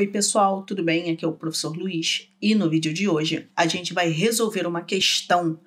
Oi pessoal, tudo bem? Aqui é o professor Luiz e no vídeo de hoje a gente vai resolver uma questão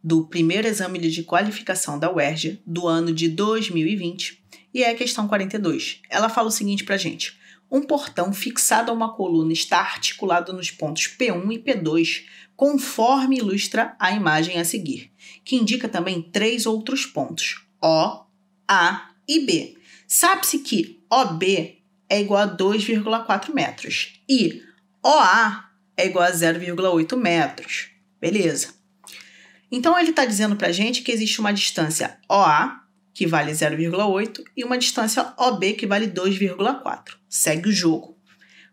do primeiro exame de qualificação da UERJ do ano de 2020 e é a questão 42. Ela fala o seguinte pra gente: um portão fixado a uma coluna está articulado nos pontos P1 e P2, conforme ilustra a imagem a seguir, que indica também três outros pontos: O, A e B. Sabe-se que OB é igual a 2,4 metros e OA é igual a 0,8 metros. Beleza. Então ele está dizendo para a gente que existe uma distância OA, que vale 0,8, e uma distância OB, que vale 2,4. Segue o jogo.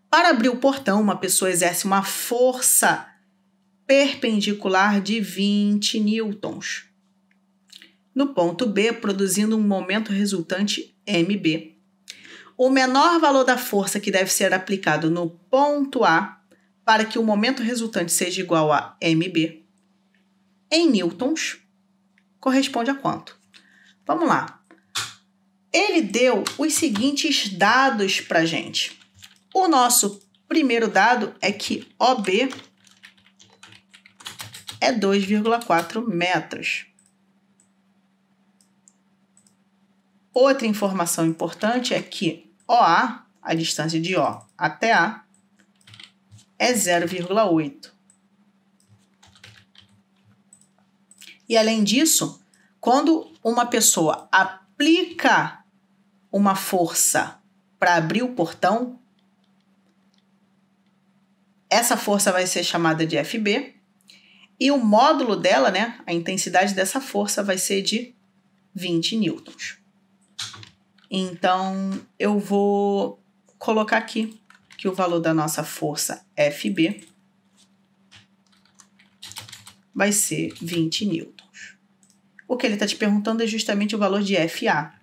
Para abrir o portão, uma pessoa exerce uma força perpendicular de 20 newtons. No ponto B, produzindo um momento resultante MB, o menor valor da força que deve ser aplicado no ponto A para que o momento resultante seja igual a mb em newtons corresponde a quanto? Vamos lá. Ele deu os seguintes dados para gente. O nosso primeiro dado é que OB é 2,4 metros. Outra informação importante é que OA, a distância de O até A, é 0,8. E além disso, quando uma pessoa aplica uma força para abrir o portão, essa força vai ser chamada de FB e o módulo dela, né, a intensidade dessa força vai ser de 20 newtons. Então, eu vou colocar aqui que o valor da nossa força FB vai ser 20 newtons. O que ele está te perguntando é justamente o valor de FA.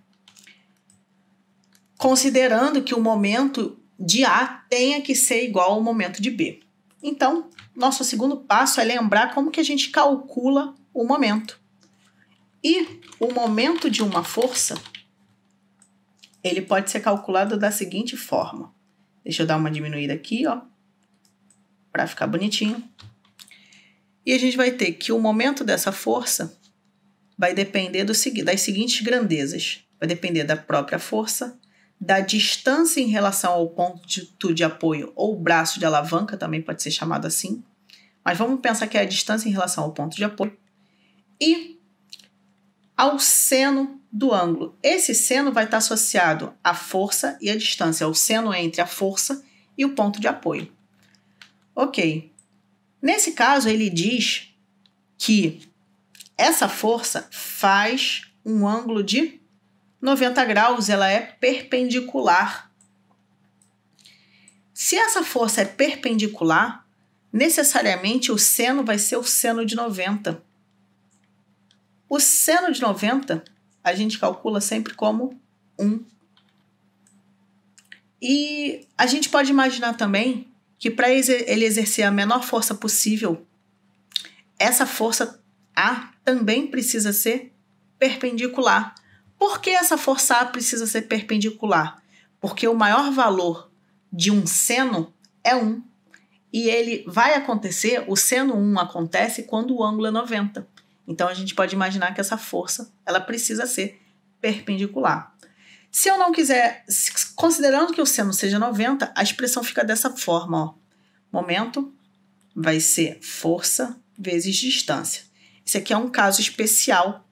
Considerando que o momento de A tenha que ser igual ao momento de B. Então, nosso segundo passo é lembrar como que a gente calcula o momento. E o momento de uma força ele pode ser calculado da seguinte forma. Deixa eu dar uma diminuída aqui, ó, para ficar bonitinho. E a gente vai ter que o momento dessa força vai depender do, das seguintes grandezas. Vai depender da própria força, da distância em relação ao ponto de apoio ou braço de alavanca, também pode ser chamado assim. Mas vamos pensar que é a distância em relação ao ponto de apoio e ao seno do ângulo. Esse seno vai estar associado à força e à distância, o seno entre a força e o ponto de apoio. Ok. Nesse caso, ele diz que essa força faz um ângulo de 90 graus, ela é perpendicular. Se essa força é perpendicular, necessariamente o seno vai ser o seno de 90 o seno de 90 a gente calcula sempre como 1. E a gente pode imaginar também que para ele exercer a menor força possível, essa força A também precisa ser perpendicular. Por que essa força A precisa ser perpendicular? Porque o maior valor de um seno é 1. E ele vai acontecer, o seno 1 acontece quando o ângulo é 90. Então a gente pode imaginar que essa força ela precisa ser perpendicular. Se eu não quiser, considerando que o seno seja 90, a expressão fica dessa forma, ó. Momento vai ser força vezes distância. Esse aqui é um caso especial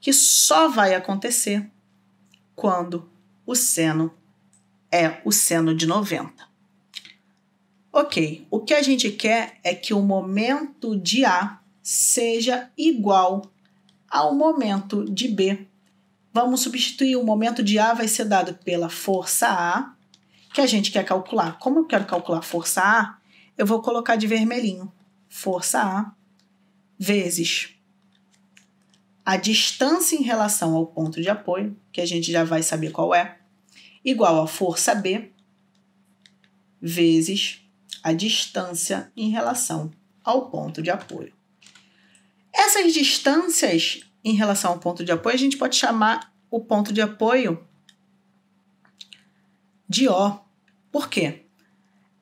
que só vai acontecer quando o seno é o seno de 90. Ok, o que a gente quer é que o momento de A seja igual ao momento de B. Vamos substituir o momento de A vai ser dado pela força A, que a gente quer calcular. Como eu quero calcular força A, eu vou colocar de vermelhinho. Força A vezes a distância em relação ao ponto de apoio, que a gente já vai saber qual é, igual a força B vezes a distância em relação ao ponto de apoio. Essas distâncias em relação ao ponto de apoio, a gente pode chamar o ponto de apoio de O. Por quê?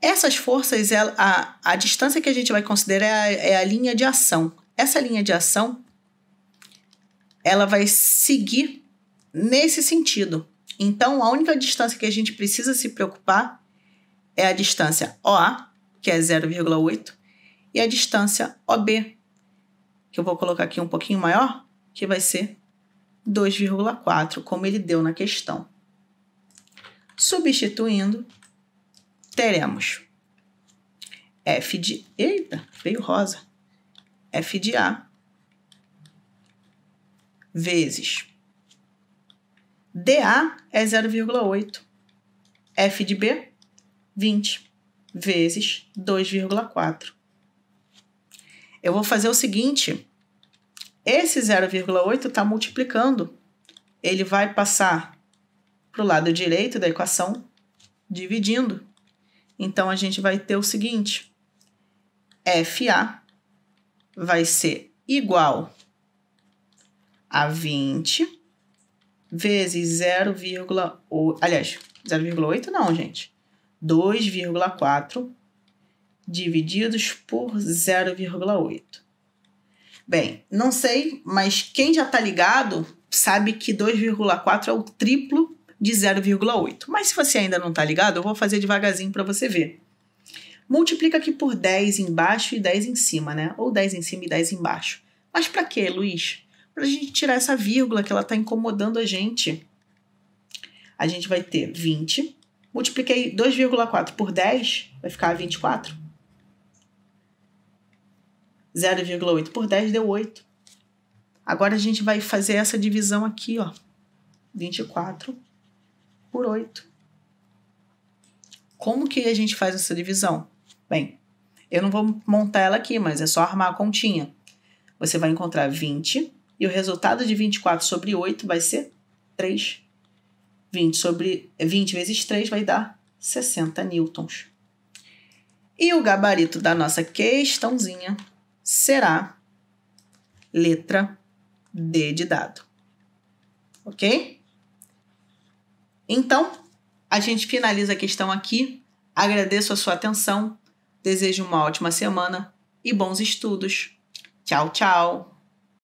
Essas forças, a, a distância que a gente vai considerar é a, é a linha de ação. Essa linha de ação, ela vai seguir nesse sentido. Então, a única distância que a gente precisa se preocupar é a distância OA, que é 0,8, e a distância OB, que eu vou colocar aqui um pouquinho maior, que vai ser 2,4, como ele deu na questão. Substituindo, teremos f de. Eita, veio rosa. f de A vezes. DA é 0,8. F de B, 20 vezes 2,4. Eu vou fazer o seguinte: esse 0,8 está multiplicando. Ele vai passar para o lado direito da equação, dividindo. Então, a gente vai ter o seguinte: FA vai ser igual a 20 vezes 0,8. Aliás, 0,8 não, gente. 2,4 divididos por 0,8. Bem, não sei, mas quem já está ligado sabe que 2,4 é o triplo de 0,8. Mas se você ainda não está ligado, eu vou fazer devagarzinho para você ver. Multiplica aqui por 10 embaixo e 10 em cima, né? Ou 10 em cima e 10 embaixo. Mas para quê, Luiz? Para a gente tirar essa vírgula que ela está incomodando a gente. A gente vai ter 20. Multipliquei 2,4 por 10, vai ficar 24. 0,8 por 10 deu 8. Agora a gente vai fazer essa divisão aqui, ó. 24 por 8. Como que a gente faz essa divisão? Bem, eu não vou montar ela aqui, mas é só armar a continha. Você vai encontrar 20 e o resultado de 24 sobre 8 vai ser 3. 20, sobre, 20 vezes 3 vai dar 60 newtons. E o gabarito da nossa questãozinha será letra D de dado. Ok? Então, a gente finaliza a questão aqui. Agradeço a sua atenção, desejo uma ótima semana e bons estudos. Tchau, tchau!